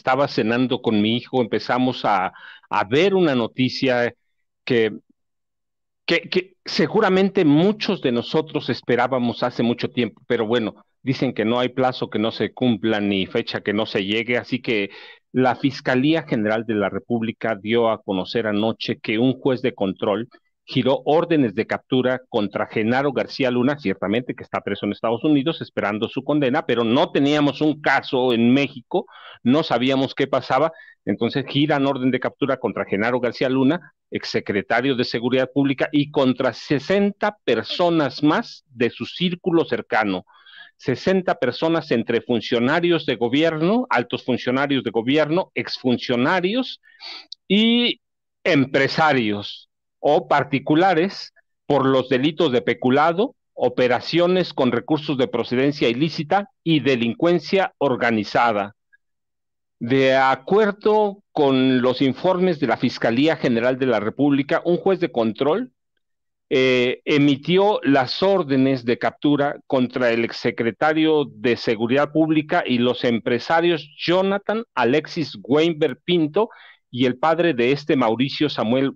estaba cenando con mi hijo, empezamos a, ver una noticia que, que, que, seguramente muchos de nosotros esperábamos hace mucho tiempo, pero bueno, dicen que no hay plazo que no se cumpla ni fecha que no se llegue, así que la Fiscalía General de la República dio a conocer anoche que un juez de control giró órdenes de captura contra Genaro García Luna, ciertamente que está preso en Estados Unidos esperando su condena, pero no teníamos un caso en México, no sabíamos qué pasaba, entonces giran orden de captura contra Genaro García Luna, exsecretario de Seguridad Pública, y contra 60 personas más de su círculo cercano. 60 personas entre funcionarios de gobierno, altos funcionarios de gobierno, exfuncionarios y empresarios o particulares por los delitos de peculado, operaciones con recursos de procedencia ilícita y delincuencia organizada. De acuerdo con los informes de la Fiscalía General de la República, un juez de control eh, emitió las órdenes de captura contra el exsecretario de Seguridad Pública y los empresarios Jonathan Alexis Weinberg Pinto y el padre de este Mauricio Samuel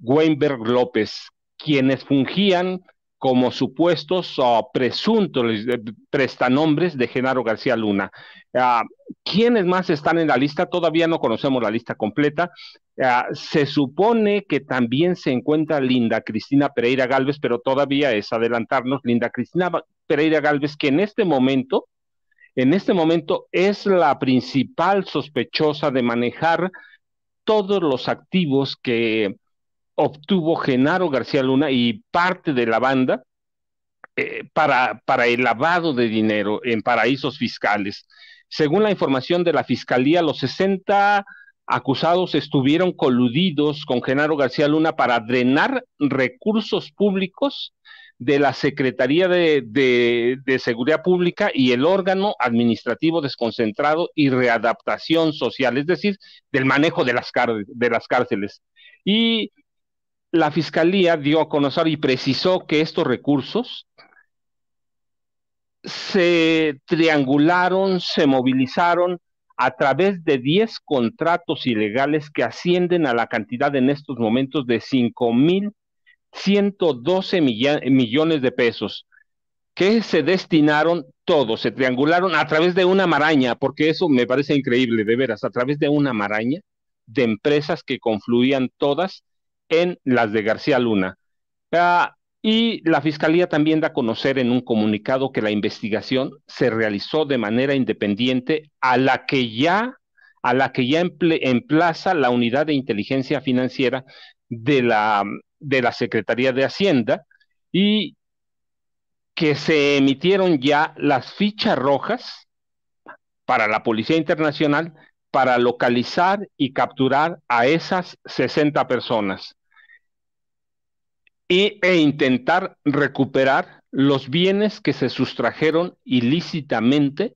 Weinberg López, quienes fungían como supuestos o presuntos eh, prestanombres de Genaro García Luna. Ah, ¿Quiénes más están en la lista? Todavía no conocemos la lista completa. Ah, se supone que también se encuentra Linda Cristina Pereira Galvez, pero todavía es adelantarnos. Linda Cristina Pereira Galvez, que en este momento, en este momento es la principal sospechosa de manejar todos los activos que obtuvo Genaro García Luna y parte de la banda eh, para, para el lavado de dinero en paraísos fiscales. Según la información de la Fiscalía, los 60 acusados estuvieron coludidos con Genaro García Luna para drenar recursos públicos de la Secretaría de, Seguridad Pública y el órgano administrativo desconcentrado y readaptación social, es decir, del manejo de las, de las cárceles. Y la Fiscalía dio a conocer y precisó que estos recursos se triangularon, se movilizaron a través de 10 contratos ilegales que ascienden a la cantidad en estos momentos de 5.112 millones de pesos, que se destinaron todos, se triangularon a través de una maraña, porque eso me parece increíble, de veras, a través de una maraña de empresas que confluían todas en las de García Luna. Ah, y la Fiscalía también da a conocer en un comunicado que la investigación se realizó de manera independiente a la que ya, a la que ya emplaza la unidad de inteligencia financiera de la, de la Secretaría de Hacienda y que se emitieron ya las fichas rojas para la Policía Internacional para localizar y capturar a esas 60 personas y, e intentar recuperar los bienes que se sustrajeron ilícitamente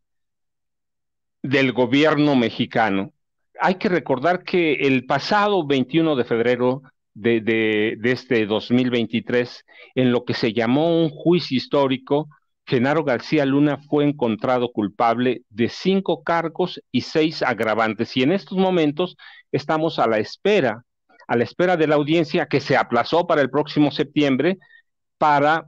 del gobierno mexicano. Hay que recordar que el pasado 21 de febrero de, de, de este 2023, en lo que se llamó un juicio histórico, Genaro García Luna fue encontrado culpable de cinco cargos y seis agravantes. Y en estos momentos estamos a la espera a la espera de la audiencia que se aplazó para el próximo septiembre para,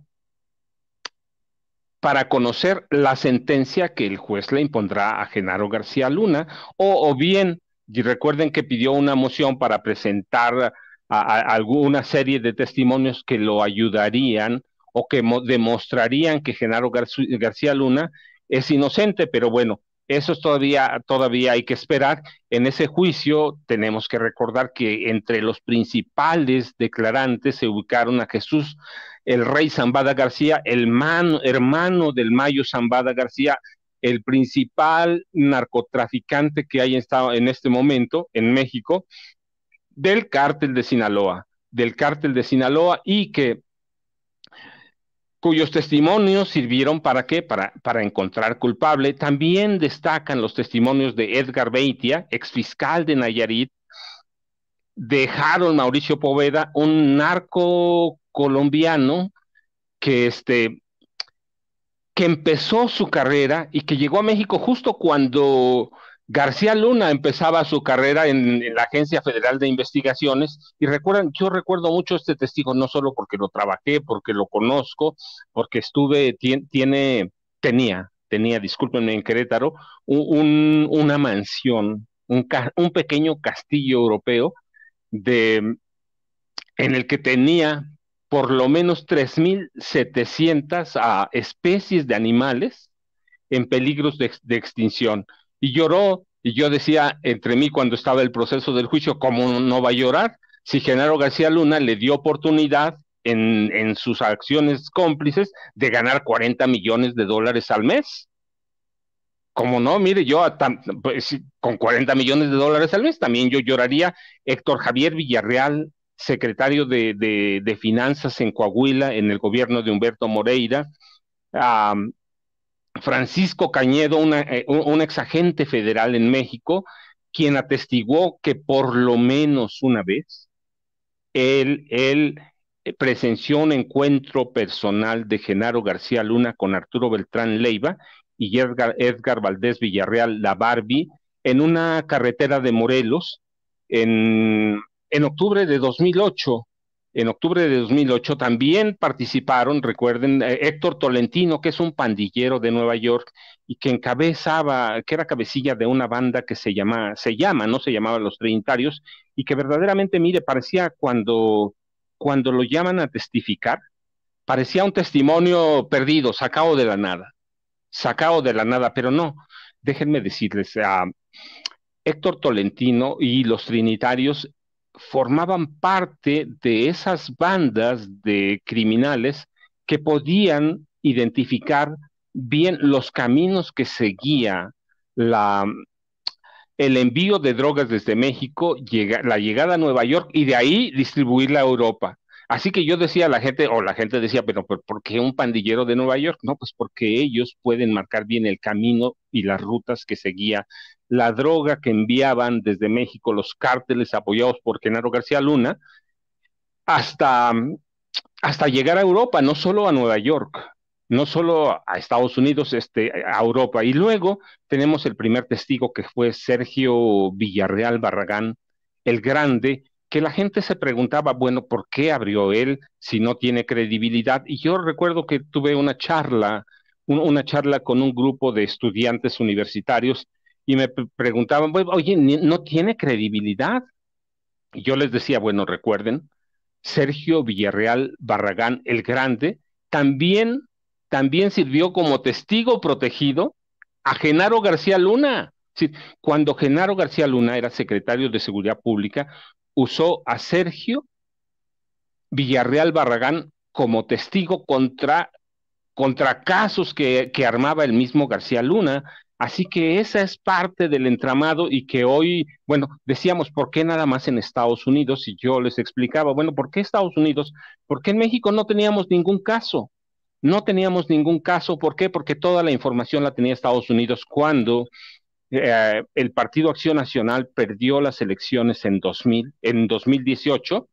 para conocer la sentencia que el juez le impondrá a Genaro García Luna, o, bien, y recuerden que pidió una moción para presentar alguna serie de testimonios que lo ayudarían o que demostrarían que Genaro García Luna es inocente, pero bueno, eso todavía, todavía hay que esperar. En ese juicio tenemos que recordar que entre los principales declarantes se ubicaron a Jesús, el rey Zambada García, el hermano del Mayo Zambada García, el principal narcotraficante que hay estado en este momento en México, del cártel de Sinaloa, del cártel de Sinaloa y que cuyos testimonios sirvieron para qué? Para, para encontrar culpable. También destacan los testimonios de Edgar Beitia, exfiscal de Nayarit, de Harold Mauricio Poveda, un narco colombiano que, este, que empezó su carrera y que llegó a México justo cuando García Luna empezaba su carrera en, la Agencia Federal de Investigaciones y recuerdan, yo recuerdo mucho este testigo, no solo porque lo trabajé, porque lo conozco, porque estuve, tiene, tenía, tenía, discúlpenme, en Querétaro, un, una mansión, un, un pequeño castillo europeo de, en el que tenía por lo menos 3.700 ah, especies de animales en peligros de extinción y lloró. Y yo decía entre mí cuando estaba el proceso del juicio, ¿cómo no va a llorar? Si Genaro García Luna le dio oportunidad en, sus acciones cómplices de ganar 40 millones de dólares al mes. ¿Cómo no, mire, yo pues, con 40 millones de dólares al mes también yo lloraría. Héctor Javier Villarreal, secretario de, Finanzas en Coahuila, en el gobierno de Humberto Moreira, Francisco Cañedo, eh, un ex un exagente federal en México, quien atestiguó que por lo menos una vez él, eh, presenció un encuentro personal de Genaro García Luna con Arturo Beltrán Leiva y Edgar, Edgar Valdés Villarreal, la Barbie, en una carretera de Morelos en, en octubre de 2008 en octubre de 2008 también participaron, recuerden, eh, Héctor Tolentino, que es un pandillero de Nueva York y que encabezaba, que era cabecilla de una banda que se llama, se llama, no se llamaba Los Trinitarios, y que verdaderamente, mire, parecía cuando, cuando lo llaman a testificar, parecía un testimonio perdido, sacado de la nada, sacado de la nada, pero no, déjenme decirles, a ah, Héctor Tolentino y los Trinitarios formaban parte de esas bandas de criminales que podían identificar bien los caminos que seguía el envío de drogas desde México, la llegada a Nueva York y de ahí distribuirla a Europa. Así que yo decía a la gente, o la gente decía, pero, pero ¿por qué un pandillero de Nueva York? No, pues porque ellos pueden marcar bien el camino y las rutas que seguía la droga que enviaban desde México los cárteles apoyados por Genaro García Luna hasta, hasta llegar a Europa, no solo a Nueva York, no solo a Estados Unidos, este, a Europa. Y luego tenemos el primer testigo que fue Sergio Villarreal Barragán, el grande, que la gente se preguntaba, bueno, ¿por qué abrió él si no tiene credibilidad? Y yo recuerdo que tuve una charla, una charla con un grupo de estudiantes universitarios y me preguntaban, oye, ¿no tiene credibilidad? yo les decía, bueno, recuerden, Sergio Villarreal Barragán el Grande también, también sirvió como testigo protegido a Genaro García Luna. cuando Genaro García Luna era secretario de Seguridad Pública, usó a Sergio Villarreal Barragán como testigo contra, contra casos que, que, armaba el mismo García Luna Así que esa es parte del entramado y que hoy, bueno, decíamos, ¿por qué nada más en Estados Unidos? Y yo les explicaba, bueno, ¿por qué Estados Unidos? Porque en México no teníamos ningún caso. No teníamos ningún caso. ¿Por qué? Porque toda la información la tenía Estados Unidos cuando eh, el Partido Acción Nacional perdió las elecciones en, 2000, en 2018.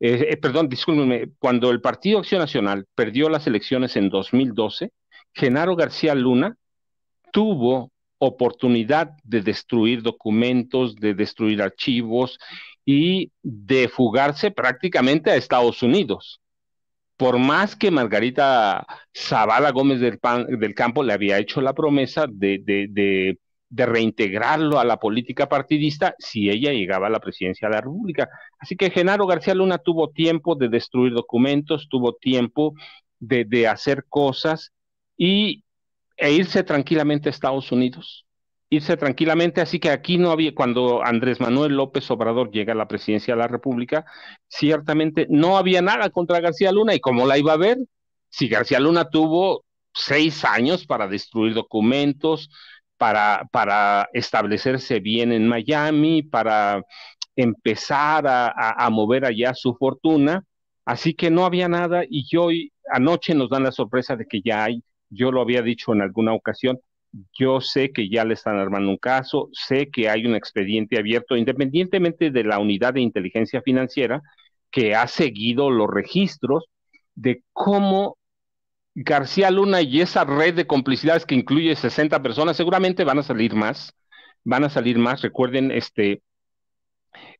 Eh, eh, perdón, discúlpenme, cuando el Partido Acción Nacional perdió las elecciones en 2012, Genaro García Luna tuvo oportunidad de destruir documentos, de destruir archivos y de fugarse prácticamente a Estados Unidos. Por más que Margarita Zavala Gómez del, del Campo le había hecho la promesa de, de, de, de reintegrarlo a la política partidista si ella llegaba a la presidencia de la República. Así que Genaro García Luna tuvo tiempo de destruir documentos, tuvo tiempo de, de, hacer cosas y e irse tranquilamente a Estados Unidos. Irse tranquilamente, así que aquí no había, cuando Andrés Manuel López Obrador llega a la presidencia de la República, ciertamente no había nada contra García Luna y como la iba a ver, si García Luna tuvo seis años para destruir documentos, para, para establecerse bien en Miami, para empezar a, a, mover allá su fortuna. Así que no había nada y hoy anoche nos dan la sorpresa de que ya hay yo lo había dicho en alguna ocasión, yo sé que ya le están armando un caso, sé que hay un expediente abierto, independientemente de la unidad de inteligencia financiera que ha seguido los registros de cómo García Luna y esa red de complicidades que incluye 60 personas, seguramente van a salir más, van a salir más. Recuerden, este,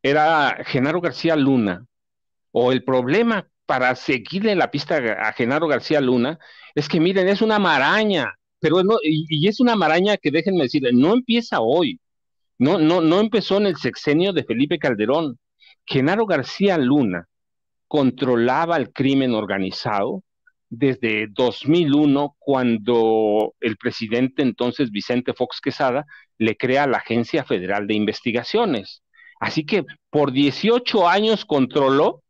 era Genaro García Luna, o el problema para seguirle la pista a Genaro García Luna es que miren, es una maraña, pero no, y, es una maraña que déjenme decirle, no empieza hoy, no, no, no empezó en el sexenio de Felipe Calderón. Genaro García Luna controlaba el crimen organizado desde 2001, cuando el presidente entonces Vicente Fox Quesada le crea la Agencia Federal de Investigaciones. Así que por 18 años controló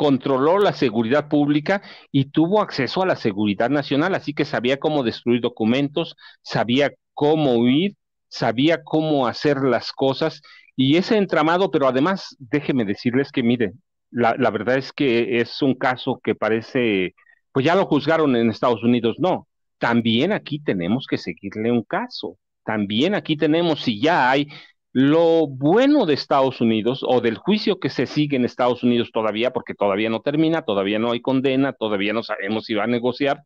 controló la seguridad pública y tuvo acceso a la seguridad nacional, así que sabía cómo destruir documentos, sabía cómo huir, sabía cómo hacer las cosas y ese entramado, pero además déjeme decirles que miren, la, la verdad es que es un caso que parece, pues ya lo juzgaron en Estados Unidos, no, también aquí tenemos que seguirle un caso, también aquí tenemos, si ya hay lo bueno de Estados Unidos o del juicio que se sigue en Estados Unidos todavía, porque todavía no termina, todavía no hay condena, todavía no sabemos si va a negociar,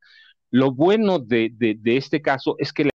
lo bueno de, de, este caso es que la